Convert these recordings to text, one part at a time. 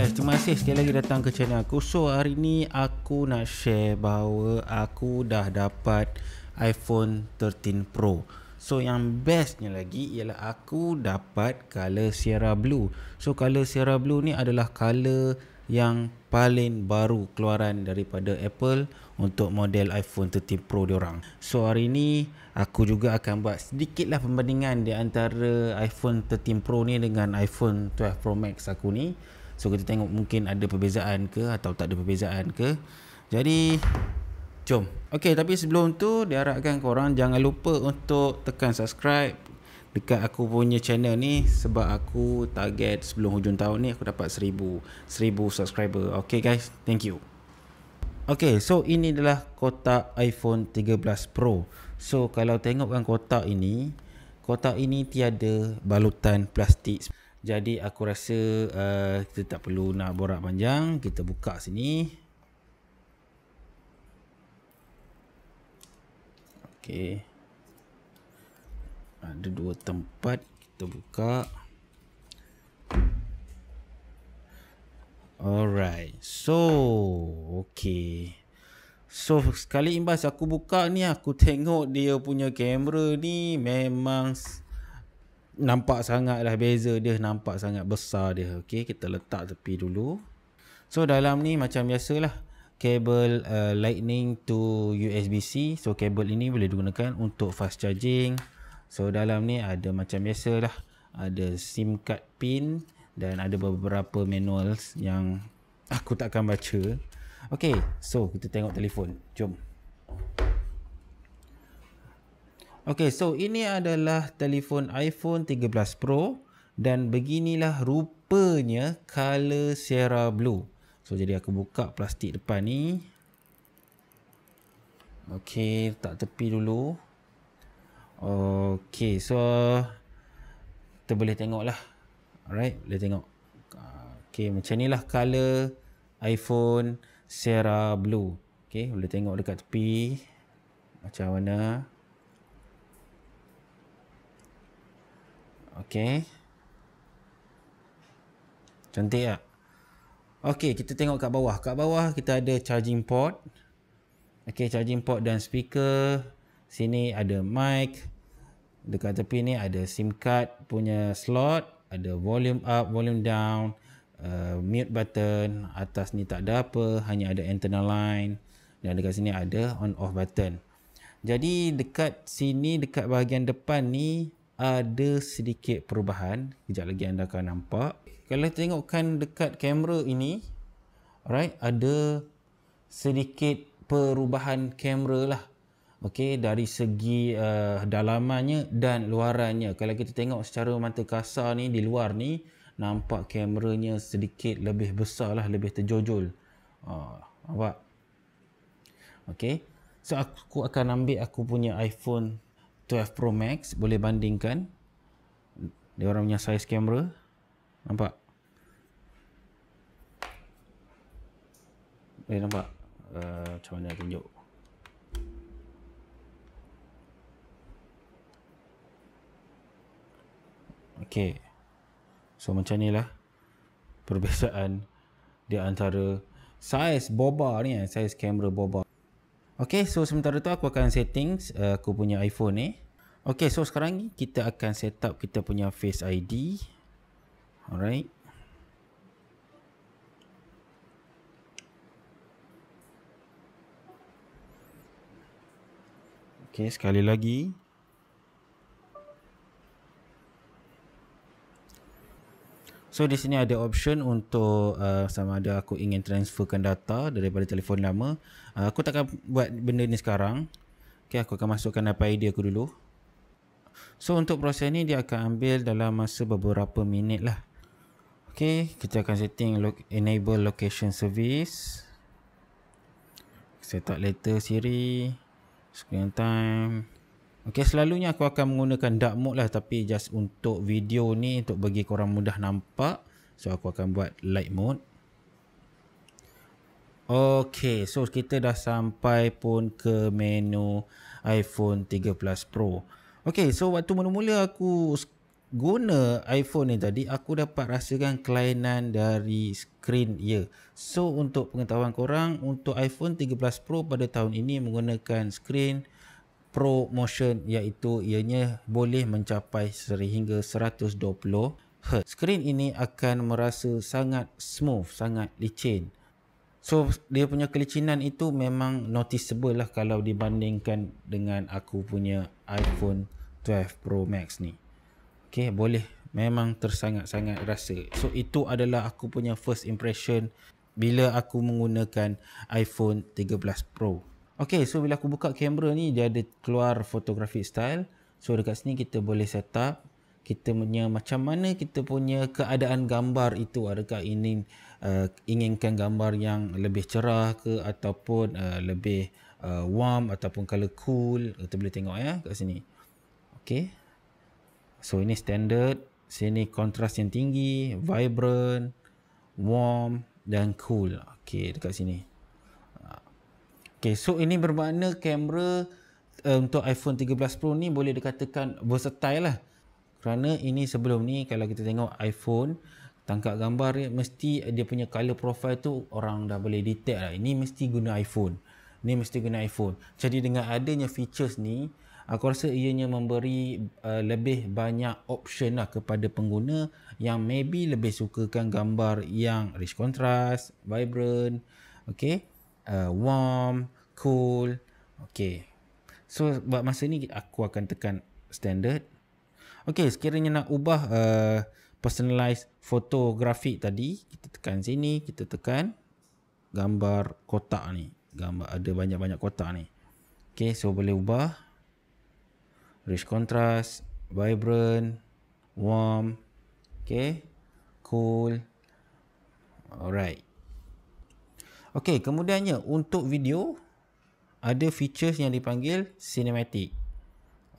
guys, terima kasih sekali lagi datang ke channel aku So hari ni aku nak share bahawa aku dah dapat iPhone 13 Pro So yang bestnya lagi ialah aku dapat color Sierra Blue So color Sierra Blue ni adalah color yang paling baru keluaran daripada Apple Untuk model iPhone 13 Pro diorang So hari ni aku juga akan buat sedikitlah pembandingan Di antara iPhone 13 Pro ni dengan iPhone 12 Pro Max aku ni So kita tengok mungkin ada perbezaan ke atau tak ada perbezaan ke. Jadi jom. Okey tapi sebelum tu diharapkan korang jangan lupa untuk tekan subscribe dekat aku punya channel ni sebab aku target sebelum hujung tahun ni aku dapat seribu seribu subscriber. Okey guys, thank you. Okey, so ini adalah kotak iPhone 13 Pro. So kalau tengokkan kotak ini, kotak ini tiada balutan plastik. Jadi aku rasa uh, kita tak perlu nak borak panjang. Kita buka sini. Okey. Ada dua tempat. Kita buka. Alright. So, okey. So, sekali imbas aku buka ni aku tengok dia punya kamera ni memang nampak sangat lah beza dia nampak sangat besar dia ok kita letak tepi dulu so dalam ni macam biasa lah kabel uh, lightning to USB-C so kabel ini boleh digunakan untuk fast charging so dalam ni ada macam biasa lah ada sim card pin dan ada beberapa manuals yang aku takkan baca ok so kita tengok telefon jom Okey, so ini adalah telefon iPhone 13 Pro dan beginilah rupanya color Sierra Blue. So jadi aku buka plastik depan ni. Okey, tak tepi dulu. Okey, so kita boleh tengoklah. Alright, boleh tengok. Okey, macam ni lah color iPhone Sierra Blue. Okey, boleh tengok dekat tepi macam mana. Okey, Cantik tak? Okey, kita tengok kat bawah. Kat bawah kita ada charging port. Okey, charging port dan speaker. Sini ada mic. Dekat tepi ni ada SIM card punya slot. Ada volume up, volume down. Uh, mute button. Atas ni tak ada apa. Hanya ada antenna line. Dan dekat sini ada on off button. Jadi dekat sini, dekat bahagian depan ni ada sedikit perubahan kejap lagi anda akan nampak kalau tengokkan dekat kamera ini alright ada sedikit perubahan kamera lah Okey dari segi uh, dalamannya dan luarannya kalau kita tengok secara mata kasar ni di luar ni nampak kameranya sedikit lebih besar lah lebih terjojol uh, nampak Okey so aku akan ambil aku punya iPhone 12 Pro Max boleh bandingkan dia orang punya size kamera nampak boleh nampak uh, macam mana tunjuk ok so macam ni lah perbezaan di antara size boba ni kan size kamera boba Okay, so sementara tu aku akan setting uh, aku punya iPhone ni. Eh. Okay, so sekarang ni kita akan set up kita punya Face ID. Alright. Okay, sekali lagi. So di sini ada option untuk uh, sama ada aku ingin transferkan data daripada telefon lama. Uh, aku takkan buat benda ni sekarang. Okay, aku akan masukkan apa ID aku dulu. So untuk proses ni dia akan ambil dalam masa beberapa minit lah. Okay, kita akan setting lo enable location service. Set up letter Siri. Screen time. Okay, selalunya aku akan menggunakan dark mode lah tapi just untuk video ni untuk bagi korang mudah nampak. So aku akan buat light mode. Okay, so kita dah sampai pun ke menu iPhone 13 Pro. Okay, so waktu mula-mula aku guna iPhone ni tadi, aku dapat rasakan kelainan dari screen ia. So, untuk pengetahuan korang, untuk iPhone 13 Pro pada tahun ini menggunakan screen ProMotion iaitu ianya boleh mencapai sehingga 120Hz. Skrin ini akan merasa sangat smooth, sangat licin. So dia punya kelicinan itu memang noticeable lah kalau dibandingkan dengan aku punya iPhone 12 Pro Max ni. Okay boleh memang tersangat-sangat rasa. So itu adalah aku punya first impression bila aku menggunakan iPhone 13 Pro. Okay, so bila aku buka kamera ni, dia ada keluar fotografi style. So, dekat sini kita boleh set up. Kita punya macam mana kita punya keadaan gambar itu. Adakah ini uh, inginkan gambar yang lebih cerah ke ataupun uh, lebih uh, warm ataupun colour cool. Kita boleh tengok ya kat sini. Okay. So, ini standard. Sini kontras yang tinggi, vibrant, warm dan cool. Okay, dekat sini. Okay, so ini bermakna kamera uh, untuk iPhone 13 Pro ni boleh dikatakan versatile lah. Kerana ini sebelum ni kalau kita tengok iPhone tangkap gambar dia mesti dia punya color profile tu orang dah boleh detect lah. Ini mesti guna iPhone. Ini mesti guna iPhone. Jadi dengan adanya features ni aku rasa ianya memberi uh, lebih banyak option lah kepada pengguna yang maybe lebih sukakan gambar yang rich contrast, vibrant, okay uh, warm, cool. Okay. So buat masa ni aku akan tekan standard. Okay, sekiranya nak ubah uh, personalized fotografi tadi, kita tekan sini, kita tekan gambar kotak ni. Gambar ada banyak-banyak kotak ni. Okay, so boleh ubah. Rich contrast, vibrant, warm, okay, cool. Alright. Okey, kemudiannya untuk video ada features yang dipanggil cinematic.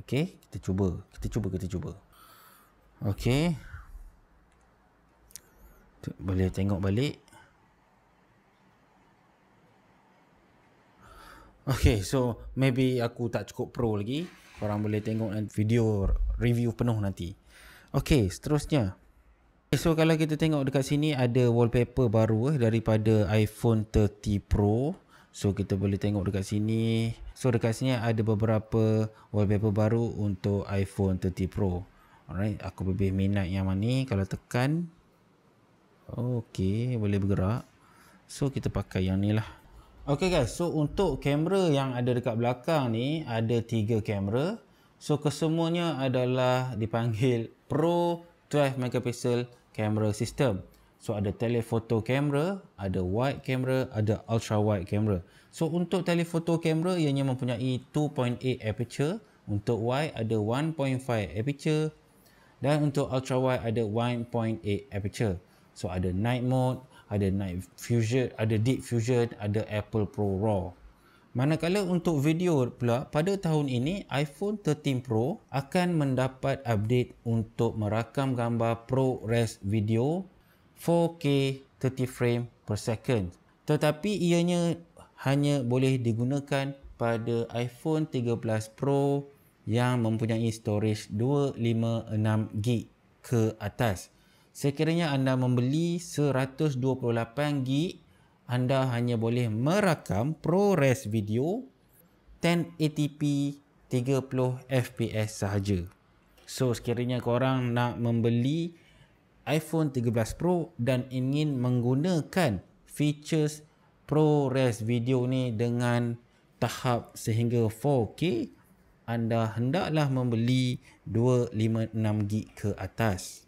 Okey, kita cuba. Kita cuba, kita cuba. Okey. Boleh tengok balik. Okey, so maybe aku tak cukup pro lagi. Korang boleh tengok video review penuh nanti. Okey, seterusnya. So kalau kita tengok dekat sini ada wallpaper baru eh, daripada iPhone 30 Pro. So kita boleh tengok dekat sini. So dekat sini ada beberapa wallpaper baru untuk iPhone 30 Pro. Alright, aku lebih minat yang mana ni. Kalau tekan. Okay, boleh bergerak. So kita pakai yang ni lah. Okay guys, so untuk kamera yang ada dekat belakang ni ada tiga kamera. So kesemuanya adalah dipanggil Pro. 12 megapixel camera system. So ada telephoto camera, ada wide camera, ada ultra wide camera. So untuk telephoto camera ianya mempunyai 2.8 aperture, untuk wide ada 1.5 aperture dan untuk ultra wide ada 1.8 aperture. So ada night mode, ada night fusion, ada deep fusion, ada Apple Pro RAW. Manakala untuk video pula, pada tahun ini iPhone 13 Pro akan mendapat update untuk merakam gambar ProRes video 4K 30 frame per second. Tetapi ianya hanya boleh digunakan pada iPhone 13 Pro yang mempunyai storage 256GB ke atas. Sekiranya anda membeli 128GB anda hanya boleh merakam ProRes video 1080p 30fps sahaja. So sekiranya korang nak membeli iPhone 13 Pro dan ingin menggunakan features ProRes video ni dengan tahap sehingga 4K, anda hendaklah membeli 256GB ke atas.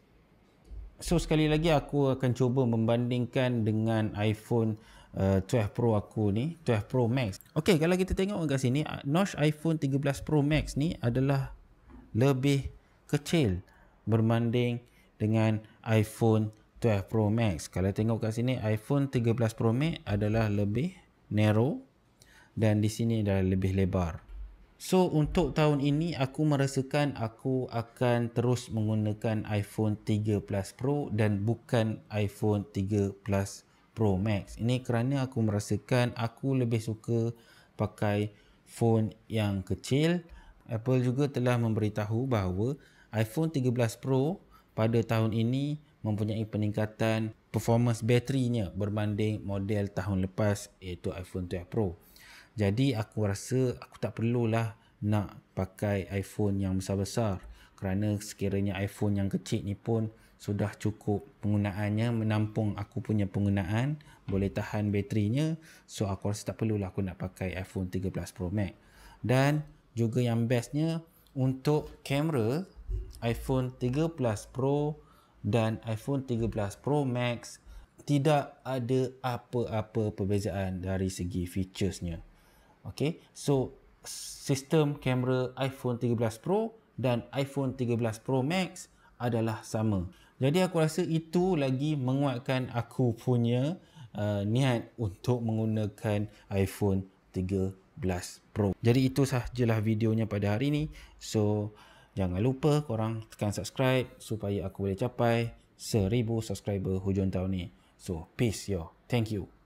So sekali lagi aku akan cuba membandingkan dengan iPhone Uh, 12 Pro aku ni 12 Pro Max ok kalau kita tengok kat sini uh, notch iPhone 13 Pro Max ni adalah lebih kecil berbanding dengan iPhone 12 Pro Max kalau tengok kat sini iPhone 13 Pro Max adalah lebih narrow dan di sini adalah lebih lebar So untuk tahun ini aku merasakan aku akan terus menggunakan iPhone 13 Plus Pro dan bukan iPhone 13 Plus Pro Max. Ini kerana aku merasakan aku lebih suka pakai phone yang kecil. Apple juga telah memberitahu bahawa iPhone 13 Pro pada tahun ini mempunyai peningkatan performance baterinya berbanding model tahun lepas iaitu iPhone 12 Pro. Jadi aku rasa aku tak perlulah nak pakai iPhone yang besar-besar kerana sekiranya iPhone yang kecil ni pun sudah cukup penggunaannya menampung aku punya penggunaan boleh tahan baterinya so aku rasa tak perlulah aku nak pakai iPhone 13 Pro Max dan juga yang bestnya untuk kamera iPhone 13 Pro dan iPhone 13 Pro Max tidak ada apa-apa perbezaan dari segi featuresnya Okay, so sistem kamera iPhone 13 Pro dan iPhone 13 Pro Max adalah sama. Jadi aku rasa itu lagi menguatkan aku punya uh, niat untuk menggunakan iPhone 13 Pro. Jadi itu sahajalah videonya pada hari ini. So jangan lupa korang tekan subscribe supaya aku boleh capai seribu subscriber hujung tahun ni. So peace yo. Thank you.